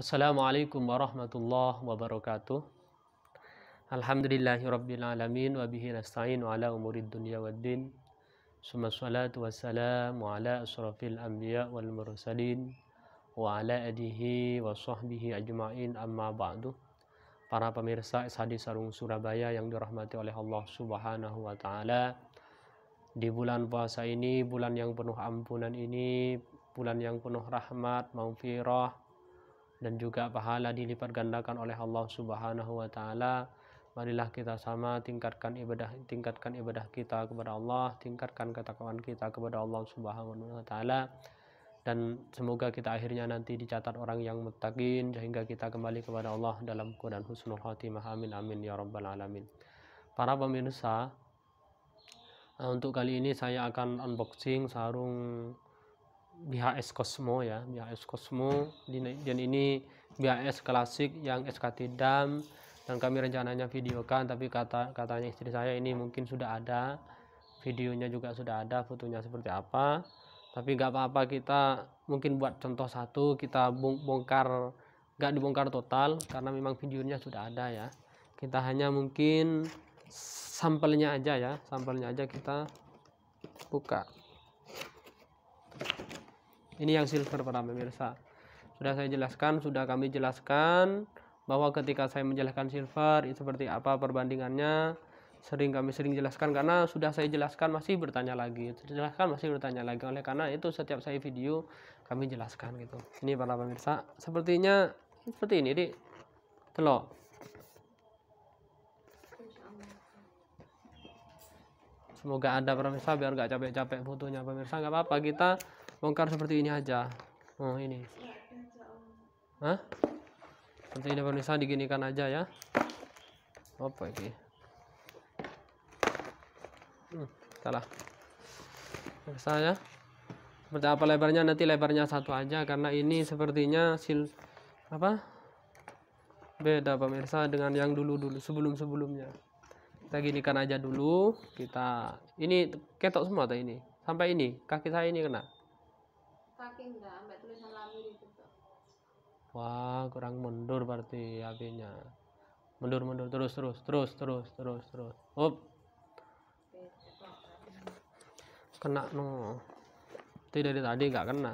Assalamualaikum warahmatullahi wabarakatuh. Alhamdulillahirrabbilalamin rabbil alamin wa bihi nasta'in ala umurid dunya din. Suma salatu wassalamu ala asrafil anbiya wal mursalin wa ala adihi wa sahbihi ajma'in amma ba'du. Para pemirsa Sadi Sarung Surabaya yang dirahmati oleh Allah Subhanahu wa taala. Di bulan puasa ini, bulan yang penuh ampunan ini, bulan yang penuh rahmat, maufirah, dan juga pahala dilipat gandakan oleh Allah Subhanahu wa taala. Marilah kita sama tingkatkan ibadah tingkatkan ibadah kita kepada Allah, tingkatkan ketakwaan kita kepada Allah Subhanahu wa taala dan semoga kita akhirnya nanti dicatat orang yang muttaqin sehingga kita kembali kepada Allah dalam keadaan husnul khatimah amin amin ya rabbal alamin para pemirsa untuk kali ini saya akan unboxing sarung BHS Cosmo ya BHS Cosmo dan ini BHS klasik yang SKT dam dan kami rencananya videokan tapi kata katanya istri saya ini mungkin sudah ada videonya juga sudah ada fotonya seperti apa tapi nggak apa-apa kita mungkin buat contoh satu kita bongkar nggak dibongkar total karena memang videonya sudah ada ya kita hanya mungkin sampelnya aja ya sampelnya aja kita buka ini yang silver para pemirsa sudah saya jelaskan sudah kami jelaskan bahwa ketika saya menjelaskan silver itu seperti apa perbandingannya sering kami sering jelaskan karena sudah saya jelaskan masih bertanya lagi jelaskan masih bertanya lagi oleh karena itu setiap saya video kami jelaskan gitu ini para pemirsa sepertinya seperti ini di telok semoga ada pemirsa biar nggak capek-capek fotonya pemirsa nggak apa-apa kita bongkar seperti ini aja oh ini Hah? seperti ini pemirsa diginikan aja ya apa ini hmm, salah pemirsa ya seperti apa lebarnya nanti lebarnya satu aja karena ini sepertinya sil apa beda pemirsa dengan yang dulu dulu sebelum sebelumnya kita ginikan aja dulu kita ini ketok semua tuh ini sampai ini kaki saya ini kena enggak tulisan lamir itu tuh wah kurang mundur berarti apinya. nya mundur mundur terus terus terus terus terus terus up kena no tidak dari tadi nggak kena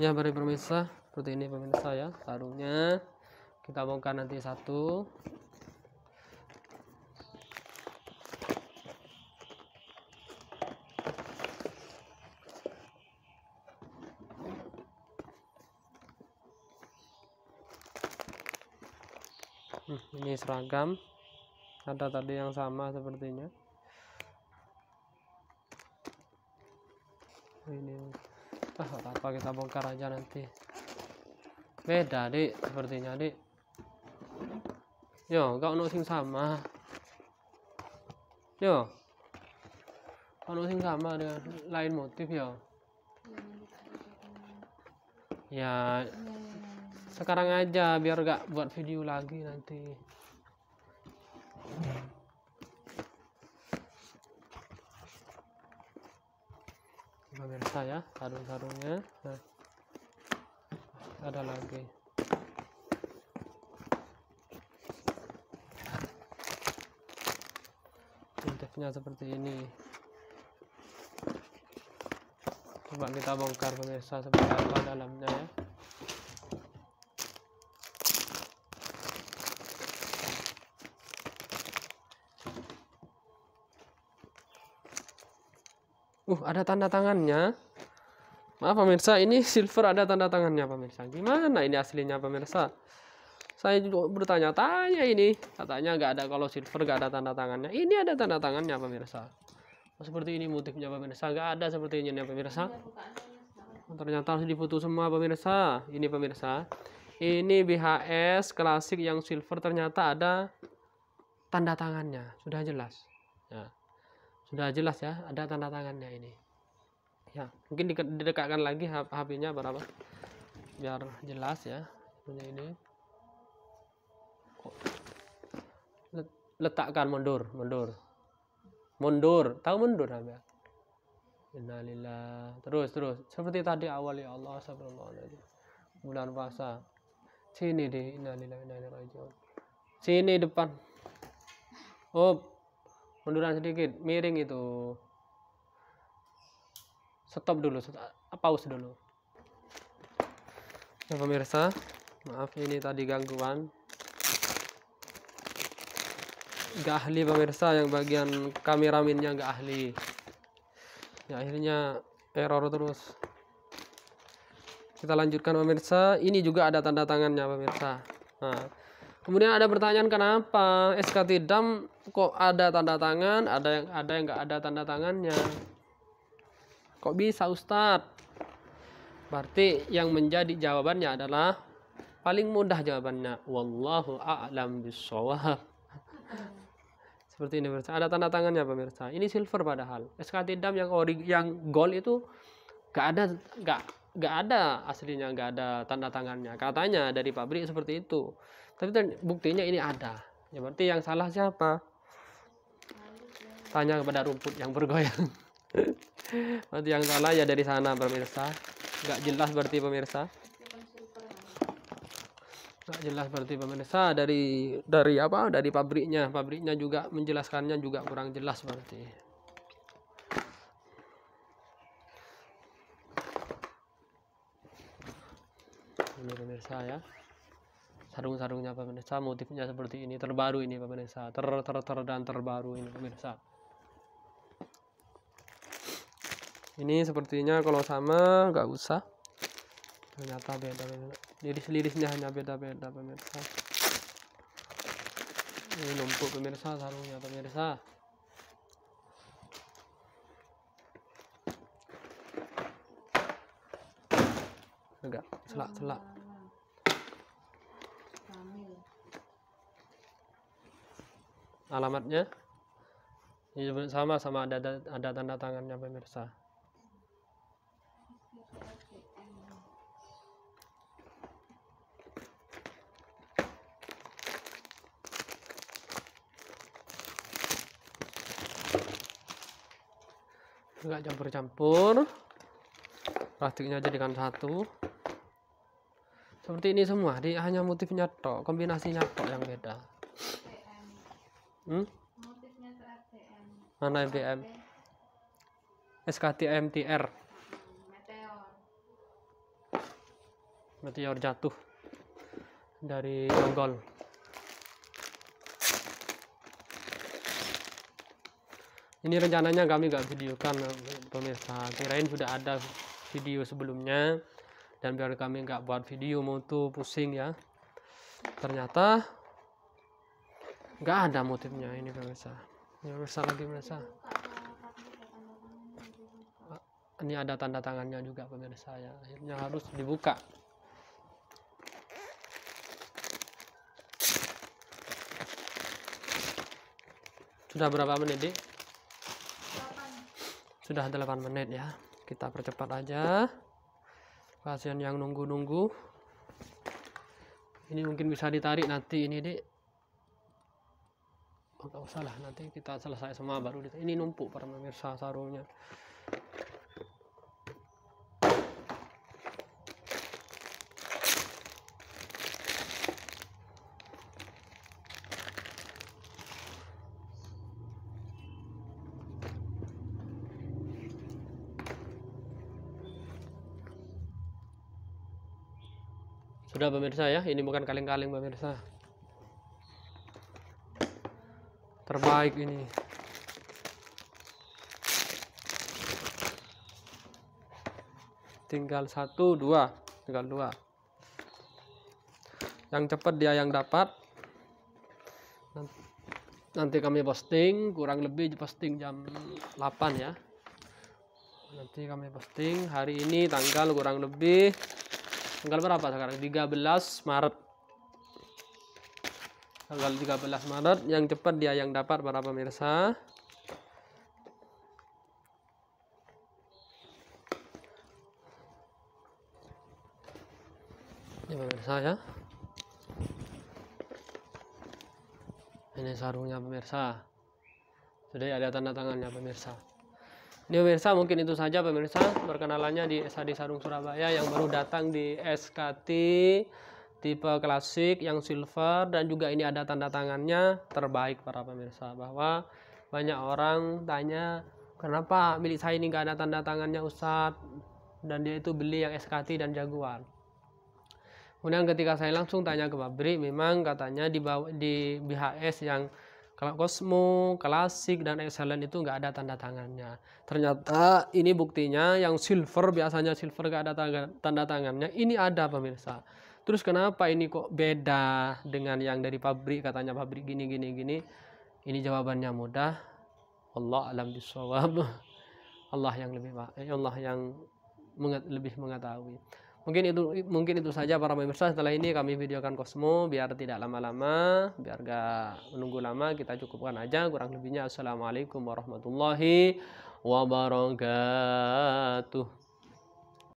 ya beri pemirsa seperti ini pemirsa ya sarungnya kita bongkar nanti satu seragam ada tadi yang sama sepertinya ini ah apa kita bongkar aja nanti beda dik sepertinya dik yo gak ono sama yo ono sing sama dengan lain motif yo ya sekarang aja biar gak buat video lagi nanti pemirsa ya sarung-sarungnya nah ada lagi motifnya seperti ini coba kita bongkar pemirsa seperti apa dalamnya ya Uh, ada tanda tangannya. Maaf pemirsa, ini silver ada tanda tangannya pemirsa. Gimana ini aslinya pemirsa? Saya juga bertanya-tanya ini. Katanya nggak ada kalau silver nggak ada tanda tangannya. Ini ada tanda tangannya pemirsa. Oh, seperti ini motifnya pemirsa. Nggak ada seperti ini ya pemirsa. ternyata harus diputus semua pemirsa. Ini pemirsa. Ini BHS klasik yang silver ternyata ada tanda tangannya. Sudah jelas. Ya sudah jelas ya ada tanda tangannya ini ya mungkin didekatkan lagi HP-nya berapa biar jelas ya punya ini letakkan mundur mundur mundur tahu mundur ya Innalillah terus terus seperti tadi awal ya Allah subhanahu bulan puasa sini deh innalillah innalillah sini depan oh munduran sedikit miring itu stop dulu stop, uh, pause dulu ya pemirsa maaf ini tadi gangguan gak ahli pemirsa yang bagian kameramennya gak ahli ya akhirnya error terus kita lanjutkan pemirsa ini juga ada tanda tangannya pemirsa nah Kemudian ada pertanyaan kenapa SK Tidam kok ada tanda tangan, ada yang ada yang nggak ada tanda tangannya. Kok bisa Ustadz? Berarti yang menjadi jawabannya adalah paling mudah jawabannya wallahu a'lam bissawab. Seperti ini pemirsa. Ada tanda tangannya pemirsa. Ini silver padahal. SK Tidam yang ori yang gold itu nggak ada nggak nggak ada aslinya nggak ada tanda tangannya katanya dari pabrik seperti itu tapi buktinya ini ada ya berarti yang salah siapa tanya kepada rumput yang bergoyang berarti yang salah ya dari sana pemirsa nggak jelas berarti pemirsa nggak jelas berarti pemirsa dari dari apa dari pabriknya pabriknya juga menjelaskannya juga kurang jelas berarti ini pemirsa ya sarung-sarungnya pemirsa motifnya seperti ini terbaru ini pemirsa ter ter ter dan terbaru ini pemirsa ini sepertinya kalau sama nggak usah ternyata beda beda liris-lirisnya hanya beda-beda pemirsa ini numpuk pemirsa sarungnya pemirsa agak selak-selak Alamatnya? Ini iya, sama sama ada ada, ada tanda tangannya pemirsa. Enggak campur-campur. Plastiknya jadikan satu seperti ini semua di hanya motifnya tok kombinasinya tok yang beda hmm? mana BM SKTM TR meteor. jatuh dari Mongol ini rencananya kami gak videokan pemirsa kirain sudah ada video sebelumnya dan biar kami nggak buat video mutu pusing ya ternyata nggak ada motifnya ini pemirsa ini pemirsa lagi pemirsa ini ada tanda tangannya juga pemirsa ya akhirnya harus dibuka sudah berapa menit deh sudah 8 menit ya kita percepat aja kasihan yang nunggu-nunggu ini mungkin bisa ditarik nanti ini dek oh, nggak usah lah nanti kita selesai semua baru ditarik. ini numpuk para pemirsa sarungnya Sudah pemirsa ya, ini bukan kaleng-kaleng pemirsa. Terbaik ini. Tinggal satu, dua, tinggal dua. Yang cepat dia yang dapat. Nanti kami posting, kurang lebih posting jam 8 ya. Nanti kami posting hari ini tanggal kurang lebih tanggal berapa sekarang 13 Maret tanggal 13 Maret yang cepat dia yang dapat para pemirsa ini pemirsa ya ini sarungnya pemirsa sudah ada tanda tangannya pemirsa pemirsa mungkin itu saja pemirsa perkenalannya di SHD Sarung Surabaya yang baru datang di SKT tipe klasik yang silver dan juga ini ada tanda tangannya terbaik para pemirsa bahwa banyak orang tanya kenapa milik saya ini gak ada tanda tangannya Ustadz dan dia itu beli yang SKT dan Jaguar kemudian ketika saya langsung tanya ke pabrik memang katanya di, di BHS yang kalau kosmo, Klasik, dan Excellent itu nggak ada tanda tangannya. Ternyata ini buktinya yang silver biasanya silver nggak ada tanda, tanda tangannya. Ini ada pemirsa. Terus kenapa ini kok beda dengan yang dari pabrik katanya pabrik gini gini gini? Ini jawabannya mudah. Allah alam disawab. Allah yang lebih eh, Allah yang lebih mengetahui. Mungkin itu mungkin itu saja para pemirsa. Setelah ini kami videokan Kosmo biar tidak lama-lama, biar gak menunggu lama kita cukupkan aja kurang lebihnya. Assalamualaikum warahmatullahi wabarakatuh.